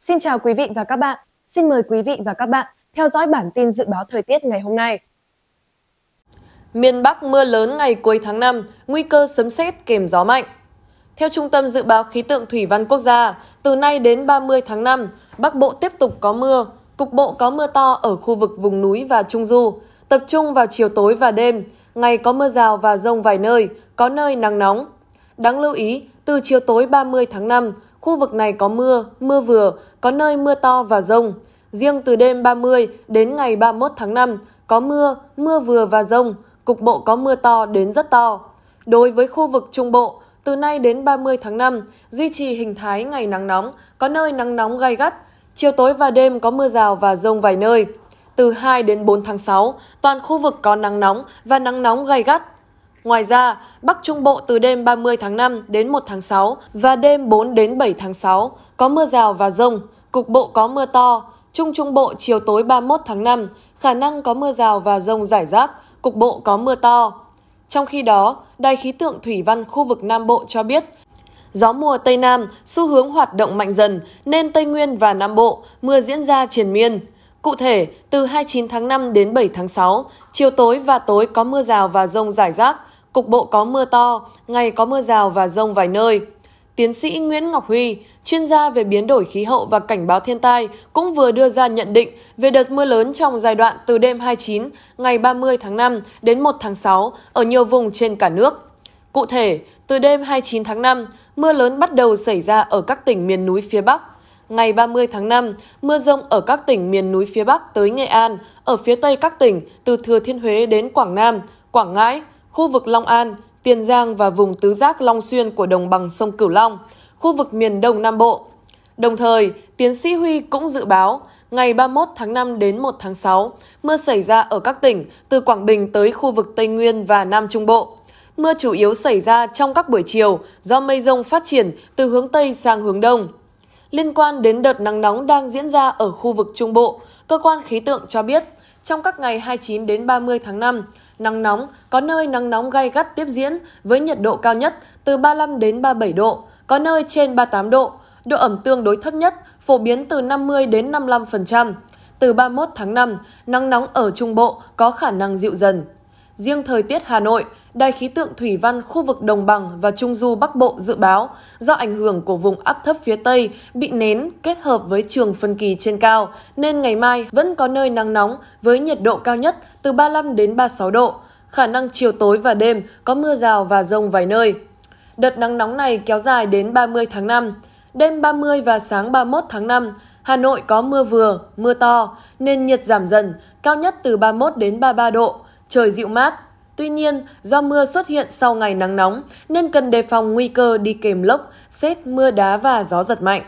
Xin chào quý vị và các bạn. Xin mời quý vị và các bạn theo dõi bản tin dự báo thời tiết ngày hôm nay. Miền Bắc mưa lớn ngày cuối tháng 5, nguy cơ sấm sét kèm gió mạnh. Theo Trung tâm Dự báo Khí tượng Thủy văn Quốc gia, từ nay đến 30 tháng 5, Bắc Bộ tiếp tục có mưa, cục bộ có mưa to ở khu vực vùng núi và Trung Du, tập trung vào chiều tối và đêm, ngày có mưa rào và rông vài nơi, có nơi nắng nóng. Đáng lưu ý, từ chiều tối 30 tháng 5, Khu vực này có mưa, mưa vừa, có nơi mưa to và rông. Riêng từ đêm 30 đến ngày 31 tháng 5, có mưa, mưa vừa và rông, cục bộ có mưa to đến rất to. Đối với khu vực Trung Bộ, từ nay đến 30 tháng 5, duy trì hình thái ngày nắng nóng, có nơi nắng nóng gai gắt. Chiều tối và đêm có mưa rào và rông vài nơi. Từ 2 đến 4 tháng 6, toàn khu vực có nắng nóng và nắng nóng gai gắt. Ngoài ra, Bắc Trung Bộ từ đêm 30 tháng 5 đến 1 tháng 6 và đêm 4 đến 7 tháng 6 có mưa rào và rông, cục bộ có mưa to. Trung Trung Bộ chiều tối 31 tháng 5 khả năng có mưa rào và rông rải rác, cục bộ có mưa to. Trong khi đó, Đài khí tượng Thủy văn khu vực Nam Bộ cho biết, gió mùa Tây Nam xu hướng hoạt động mạnh dần nên Tây Nguyên và Nam Bộ mưa diễn ra triền miên. Cụ thể, từ 29 tháng 5 đến 7 tháng 6, chiều tối và tối có mưa rào và rông rải rác, Cục bộ có mưa to, ngày có mưa rào và rông vài nơi. Tiến sĩ Nguyễn Ngọc Huy, chuyên gia về biến đổi khí hậu và cảnh báo thiên tai, cũng vừa đưa ra nhận định về đợt mưa lớn trong giai đoạn từ đêm 29 ngày 30 tháng 5 đến 1 tháng 6 ở nhiều vùng trên cả nước. Cụ thể, từ đêm 29 tháng 5, mưa lớn bắt đầu xảy ra ở các tỉnh miền núi phía Bắc. Ngày 30 tháng 5, mưa rông ở các tỉnh miền núi phía Bắc tới Nghệ An, ở phía Tây các tỉnh từ Thừa Thiên Huế đến Quảng Nam, Quảng Ngãi, khu vực Long An, Tiền Giang và vùng tứ giác Long Xuyên của đồng bằng sông Cửu Long, khu vực miền Đông Nam Bộ. Đồng thời, tiến sĩ Huy cũng dự báo ngày 31 tháng 5 đến 1 tháng 6, mưa xảy ra ở các tỉnh từ Quảng Bình tới khu vực Tây Nguyên và Nam Trung Bộ. Mưa chủ yếu xảy ra trong các buổi chiều do mây rông phát triển từ hướng Tây sang hướng Đông. Liên quan đến đợt nắng nóng đang diễn ra ở khu vực Trung Bộ, cơ quan khí tượng cho biết trong các ngày 29 đến 30 tháng 5, nắng nóng, có nơi nắng nóng gay gắt tiếp diễn với nhiệt độ cao nhất từ 35 đến 37 độ, có nơi trên 38 độ, độ ẩm tương đối thấp nhất phổ biến từ 50 đến 55%. Từ 31 tháng 5, nắng nóng ở Trung Bộ có khả năng dịu dần. Riêng thời tiết Hà Nội, Đài khí tượng Thủy văn khu vực Đồng bằng và Trung du Bắc Bộ dự báo do ảnh hưởng của vùng áp thấp phía Tây bị nén kết hợp với trường phân kỳ trên cao nên ngày mai vẫn có nơi nắng nóng với nhiệt độ cao nhất từ 35 đến 36 độ. Khả năng chiều tối và đêm có mưa rào và rông vài nơi. Đợt nắng nóng này kéo dài đến 30 tháng 5. Đêm 30 và sáng 31 tháng 5, Hà Nội có mưa vừa, mưa to nên nhiệt giảm dần, cao nhất từ 31 đến 33 độ trời dịu mát. Tuy nhiên, do mưa xuất hiện sau ngày nắng nóng nên cần đề phòng nguy cơ đi kèm lốc, xét mưa đá và gió giật mạnh.